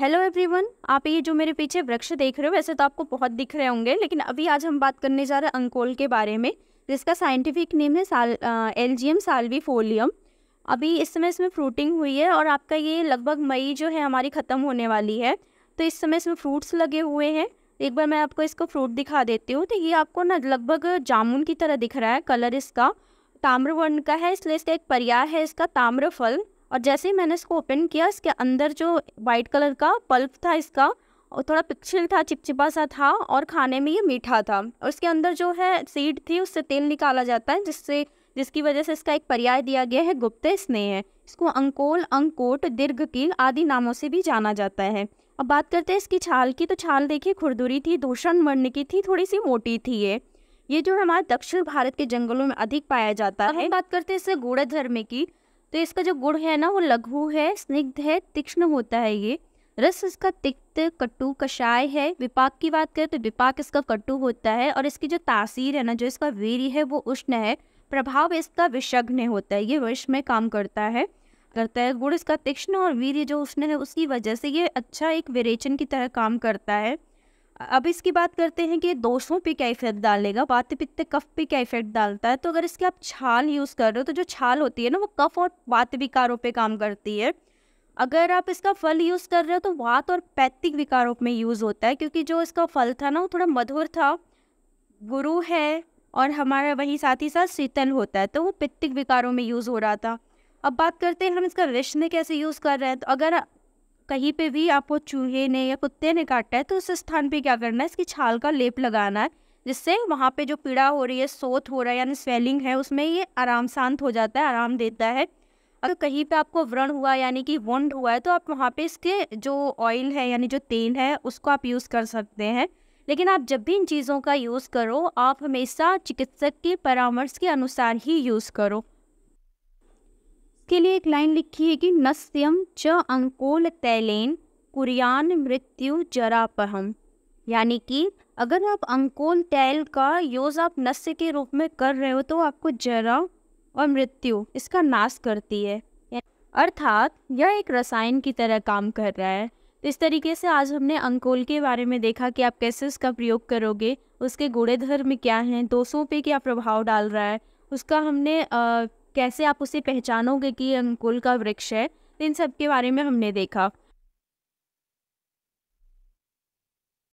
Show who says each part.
Speaker 1: hello everyone आप ये जो मेरे पीछे वृक्ष देख रहे हो वैसे तो आपको बहुत दिख रहे होंगे लेकिन अभी आज हम बात करने जा रहे हैं अंकोल के बारे में जिसका साइंटिफिक नेम है साल एल जी साल्वी फोलियम अभी इस समय इसमें फ्रूटिंग हुई है और आपका ये लगभग मई जो है हमारी ख़त्म होने वाली है तो इस समय इसमें फ्रूट्स लगे हुए हैं एक बार मैं आपको इसको फ्रूट दिखा देती हूँ तो ये आपको ना लगभग जामुन की तरह दिख रहा है कलर इसका ताम्रवर्ण का है इसलिए इसका एक पर्याय है इसका ताम्रफल और जैसे ही मैंने इसको ओपन किया इसके अंदर जो वाइट कलर का पल्प था इसका और थोड़ा पिक्चिल था चिपचिपा सा था और खाने में ये मीठा था और इसके अंदर जो है सीड थी उससे तेल निकाला जाता है जिससे जिसकी वजह से इसका एक पर्याय दिया गया है गुप्त स्नेह इसको अंकोल अंकोट दीर्घकील आदि नामों से भी जाना जाता है अब बात करते हैं इसकी छाल की तो छाल देखिए खुरदुरी थी दूषण वर्ण की थी थोड़ी सी मोटी थी ये ये जो हमारे दक्षिण भारत के जंगलों में अधिक पाया जाता है बात करते हैं इससे गूढ़ धर्म की तो इसका जो गुड़ है ना वो लघु है स्निग्ध है तीक्ष्ण होता है ये रस इसका तिक्त कटु कषाय है विपाक की बात करें तो विपाक इसका कटु होता है और इसकी जो तासीर है ना जो इसका वीर्य है वो उष्ण है प्रभाव इसका विषग्न होता है ये वर्ष में काम करता है करता है गुड़ इसका तीक्ष्ण और वीर्य जो उष्ण है उसकी वजह से ये अच्छा एक विरेचन की तरह काम करता है अब इसकी बात करते हैं कि दोषों पे क्या इफेक्ट डालेगा वात पित्त कफ पे क्या इफेक्ट डालता है तो अगर इसकी आप छाल यूज़ कर रहे हो तो जो छाल होती है ना वो कफ और वात विकारों पे काम करती है अगर आप इसका फल यूज़ कर रहे हो तो वात और पैतिक विकारों में यूज़ होता है क्योंकि जो इसका फल था ना वो थोड़ा मधुर था गुरु है और हमारा वही साथ ही साथ शीतल होता है तो वो पित्तिक विकारों में यूज़ हो रहा था अब बात करते हैं हम इसका विष्ण कैसे यूज़ कर रहे हैं तो अगर कहीं पे भी आपको चूहे ने या कुत्ते ने काटा है तो उस स्थान पे क्या करना है इसकी छाल का लेप लगाना है जिससे वहाँ पे जो पीड़ा हो रही है सोत हो रहा है यानी स्वेलिंग है उसमें ये आराम शांत हो जाता है आराम देता है अगर कहीं पे आपको व्रण हुआ यानी कि वंड हुआ है तो आप वहाँ पे इसके जो ऑयल है यानी जो तेल है उसको आप यूज़ कर सकते हैं लेकिन आप जब भी इन चीज़ों का यूज़ करो आप हमेशा चिकित्सक के परामर्श के अनुसार ही यूज़ करो इसके लिए एक लाइन लिखी है कि नस्यम च अंकोल तैलेन कुरियान मृत्यु जरापहम यानी कि अगर आप अंकोल तैल का यूज आप नस्य के रूप में कर रहे हो तो आपको जरा और मृत्यु इसका नाश करती है अर्थात यह एक रसायन की तरह काम कर रहा है तो इस तरीके से आज हमने अंकोल के बारे में देखा कि आप कैसे इसका प्रयोग करोगे उसके गुणे धर्म क्या हैं दोषों पे क्या प्रभाव डाल रहा है उसका हमने आ, कैसे आप उसे पहचानोगे कि अंकुल का वृक्ष है इन सब के बारे में हमने देखा